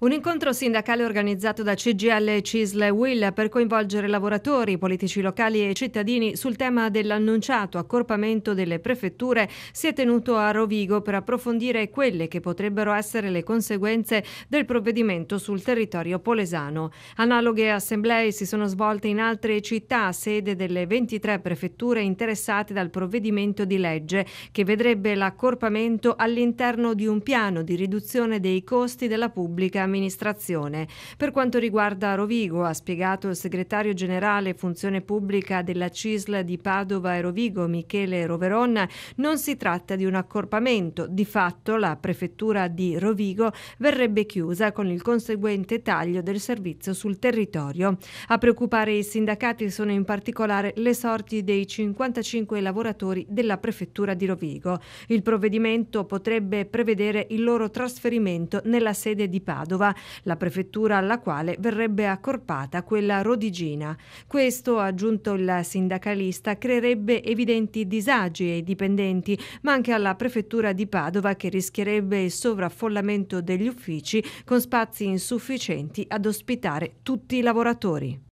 Un incontro sindacale organizzato da CGL e CISL Will per coinvolgere lavoratori, politici locali e cittadini sul tema dell'annunciato accorpamento delle prefetture si è tenuto a Rovigo per approfondire quelle che potrebbero essere le conseguenze del provvedimento sul territorio polesano. Analoghe assemblee si sono svolte in altre città a sede delle 23 prefetture interessate dal provvedimento di legge che vedrebbe l'accorpamento all'interno di un piano di riduzione dei costi della pubblica amministrazione. Per quanto riguarda Rovigo, ha spiegato il segretario generale funzione pubblica della CISL di Padova e Rovigo, Michele Roveron, non si tratta di un accorpamento. Di fatto la prefettura di Rovigo verrebbe chiusa con il conseguente taglio del servizio sul territorio. A preoccupare i sindacati sono in particolare le sorti dei 55 lavoratori della prefettura di Rovigo. Il provvedimento potrebbe prevedere il loro trasferimento nella sede di Padova Padova, la prefettura alla quale verrebbe accorpata quella rodigina. Questo, ha aggiunto il sindacalista, creerebbe evidenti disagi ai dipendenti, ma anche alla prefettura di Padova che rischierebbe il sovraffollamento degli uffici con spazi insufficienti ad ospitare tutti i lavoratori.